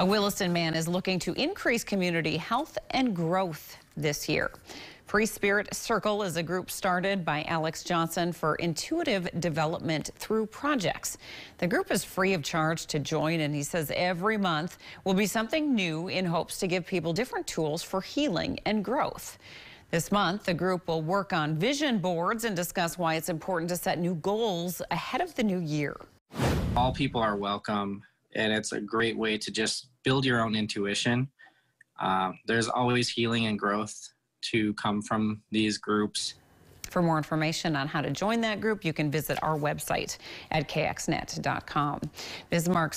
A Williston man is looking to increase community health and growth this year. Free Spirit Circle is a group started by Alex Johnson for intuitive development through projects. The group is free of charge to join, and he says every month will be something new in hopes to give people different tools for healing and growth. This month, the group will work on vision boards and discuss why it's important to set new goals ahead of the new year. All people are welcome and it's a great way to just build your own intuition. Uh, there's always healing and growth to come from these groups. For more information on how to join that group, you can visit our website at kxnet.com. Bismarck